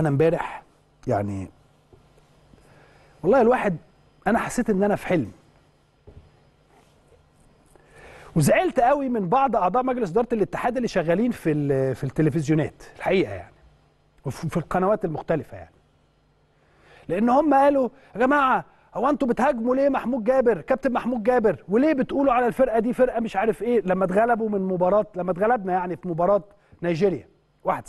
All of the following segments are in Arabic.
انا امبارح يعني والله الواحد انا حسيت ان انا في حلم وزعلت قوي من بعض اعضاء مجلس اداره الاتحاد اللي شغالين في في التلفزيونات الحقيقه يعني وفي القنوات المختلفه يعني لان هم قالوا يا جماعه هو انتوا بتهاجموا ليه محمود جابر كابتن محمود جابر وليه بتقولوا على الفرقه دي فرقه مش عارف ايه لما اتغلبوا من مباراه لما اتغلبنا يعني في مباراه نيجيريا 1-0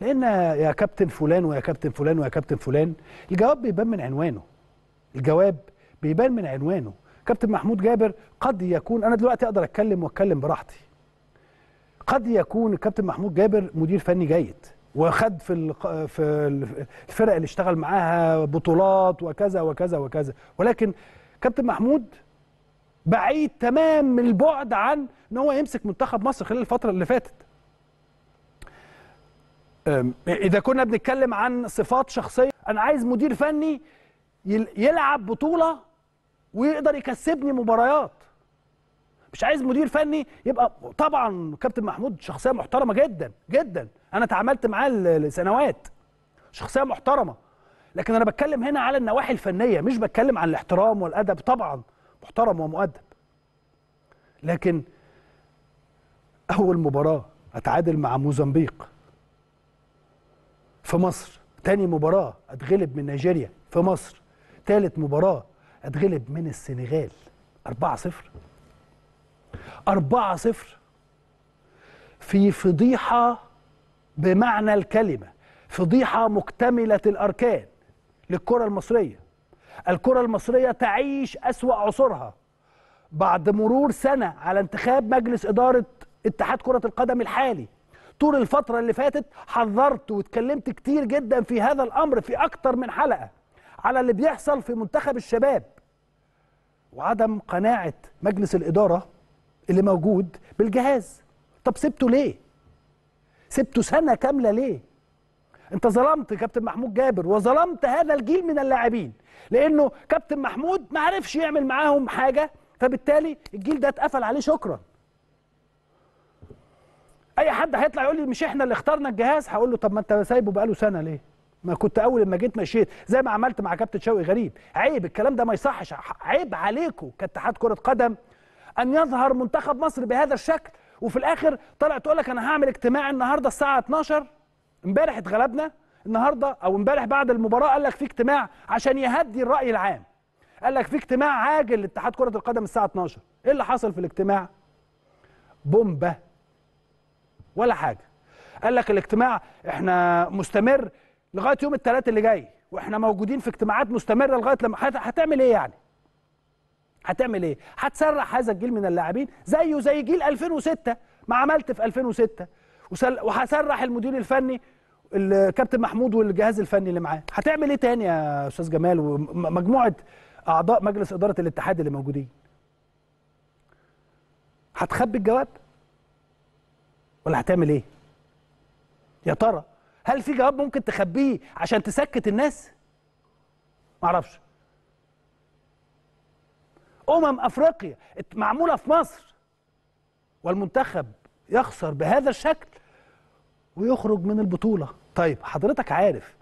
لان يا كابتن فلان ويا كابتن فلان ويا كابتن فلان الجواب بيبان من عنوانه الجواب بيبان من عنوانه كابتن محمود جابر قد يكون انا دلوقتي اقدر اتكلم واتكلم براحتي قد يكون الكابتن محمود جابر مدير فني جيد وخد في في الفرق اللي اشتغل معاها بطولات وكذا وكذا وكذا ولكن كابتن محمود بعيد تمام البعد عن ان هو يمسك منتخب مصر خلال الفتره اللي فاتت اذا كنا بنتكلم عن صفات شخصيه انا عايز مدير فني يلعب بطوله ويقدر يكسبني مباريات مش عايز مدير فني يبقى طبعا كابتن محمود شخصيه محترمه جدا جدا انا تعاملت معاه لسنوات شخصيه محترمه لكن انا بتكلم هنا على النواحي الفنيه مش بتكلم عن الاحترام والادب طبعا محترم ومؤدب لكن اول مباراه اتعادل مع موزمبيق في مصر تاني مباراة اتغلب من نيجيريا في مصر تالت مباراة اتغلب من السنغال 4-0 4-0 في فضيحة بمعنى الكلمة فضيحة مكتملة الأركان للكرة المصرية الكرة المصرية تعيش أسوأ عصورها بعد مرور سنة على انتخاب مجلس إدارة اتحاد كرة القدم الحالي طول الفتره اللي فاتت حذرت واتكلمت كتير جدا في هذا الامر في اكتر من حلقه على اللي بيحصل في منتخب الشباب وعدم قناعه مجلس الاداره اللي موجود بالجهاز طب سبته ليه سبته سنه كامله ليه انت ظلمت كابتن محمود جابر وظلمت هذا الجيل من اللاعبين لانه كابتن محمود ما عرفش يعمل معاهم حاجه فبالتالي الجيل ده اتقفل عليه شكرا اي حد هيطلع يقول لي مش احنا اللي اخترنا الجهاز هقول له طب ما انت سايبه بقاله سنه ليه ما كنت اول لما جيت مشيت زي ما عملت مع كابتن شوقي غريب عيب الكلام ده ما يصحش عيب عليكم كاتحاد كره قدم ان يظهر منتخب مصر بهذا الشكل وفي الاخر طلع تقول لك انا هعمل اجتماع النهارده الساعه 12 امبارح اتغلبنا النهارده او امبارح بعد المباراه قال لك في اجتماع عشان يهدي الراي العام قال لك في اجتماع عاجل لاتحاد كره القدم الساعه 12 ايه اللي حصل في الاجتماع بومبه ولا حاجه قال لك الاجتماع احنا مستمر لغايه يوم الثلاث اللي جاي واحنا موجودين في اجتماعات مستمره لغايه لما هتعمل ايه يعني هتعمل ايه هتسرح هذا الجيل من اللاعبين زيه زي جيل 2006 ما عملت في 2006 وسل... وهسرح المدير الفني الكابتن محمود والجهاز الفني اللي معاه هتعمل ايه تاني يا استاذ جمال ومجموعه اعضاء مجلس اداره الاتحاد اللي موجودين هتخبي الجواب ولا هتعمل ايه يا ترى هل في جواب ممكن تخبيه عشان تسكت الناس معرفش امم افريقيا معموله في مصر والمنتخب يخسر بهذا الشكل ويخرج من البطوله طيب حضرتك عارف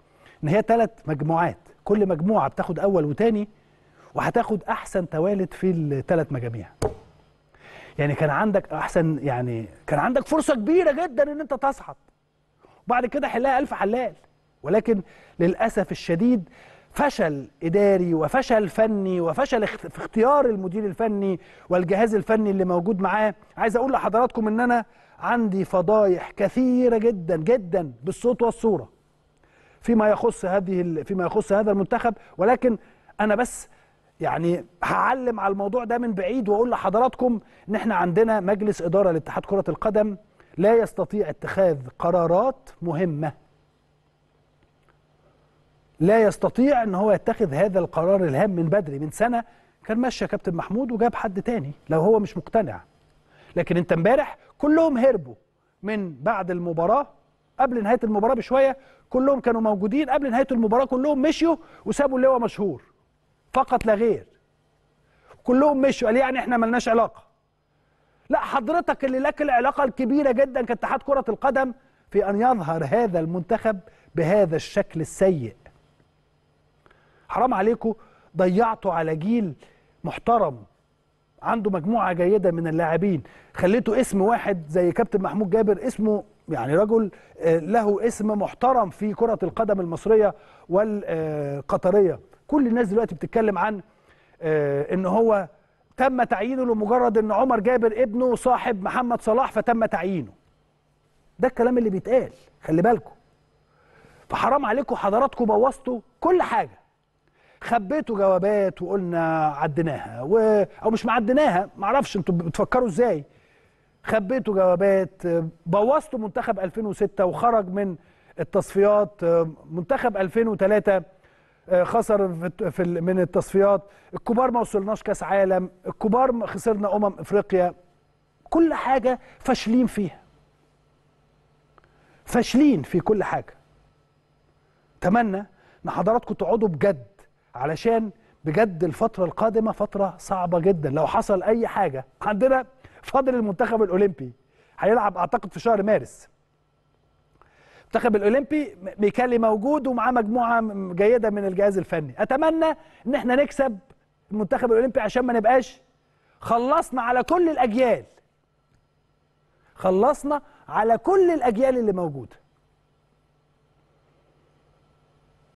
ان هي ثلاث مجموعات كل مجموعه بتاخد اول وتاني وهتاخد احسن توالد في الثلاث مجاميع يعني كان عندك احسن يعني كان عندك فرصه كبيره جدا ان انت تصعد وبعد كده حلها الف حلال ولكن للاسف الشديد فشل اداري وفشل فني وفشل في اختيار المدير الفني والجهاز الفني اللي موجود معاه عايز اقول لحضراتكم ان انا عندي فضايح كثيره جدا جدا بالصوت والصوره فيما يخص هذه فيما يخص هذا المنتخب ولكن انا بس يعني هعلم على الموضوع ده من بعيد واقول لحضراتكم ان احنا عندنا مجلس اداره لاتحاد كره القدم لا يستطيع اتخاذ قرارات مهمه لا يستطيع ان هو يتخذ هذا القرار الهام من بدري من سنه كان ماشي كابتن محمود وجاب حد تاني لو هو مش مقتنع لكن انت امبارح كلهم هربوا من بعد المباراه قبل نهايه المباراه بشويه كلهم كانوا موجودين قبل نهايه المباراه كلهم مشيوا وسابوا اللواء مشهور فقط لا غير كلهم مشوا قال يعني احنا ملناش علاقه لا حضرتك اللي لك العلاقه الكبيره جدا كاتحاد كره القدم في ان يظهر هذا المنتخب بهذا الشكل السيء حرام عليكم ضيعتوا على جيل محترم عنده مجموعه جيده من اللاعبين خليته اسم واحد زي كابتن محمود جابر اسمه يعني رجل آه، له اسم محترم في كره القدم المصريه والقطريه كل الناس دلوقتي بتتكلم عن آه، ان هو تم تعيينه لمجرد ان عمر جابر ابنه صاحب محمد صلاح فتم تعيينه ده الكلام اللي بيتقال خلي بالكم فحرام عليكم حضراتكم بوظتوا كل حاجه خبيتوا جوابات وقلنا عديناها و... او مش معديناها معرفش انتوا بتفكروا ازاي خبيتوا جوابات بوظتوا منتخب 2006 وخرج من التصفيات آه، منتخب 2003 آه، خسر في من التصفيات الكبار ما وصلناش كاس عالم الكبار خسرنا امم افريقيا كل حاجه فاشلين فيها فاشلين في كل حاجه اتمنى ان حضراتكم تقعدوا بجد علشان بجد الفتره القادمه فتره صعبه جدا لو حصل اي حاجه عندنا فاضل المنتخب الاولمبي هيلعب اعتقد في شهر مارس المنتخب الاولمبي ميكالي موجود ومعاه مجموعه جيده من الجهاز الفني اتمنى ان احنا نكسب المنتخب الاولمبي عشان ما نبقاش خلصنا على كل الاجيال خلصنا على كل الاجيال اللي موجوده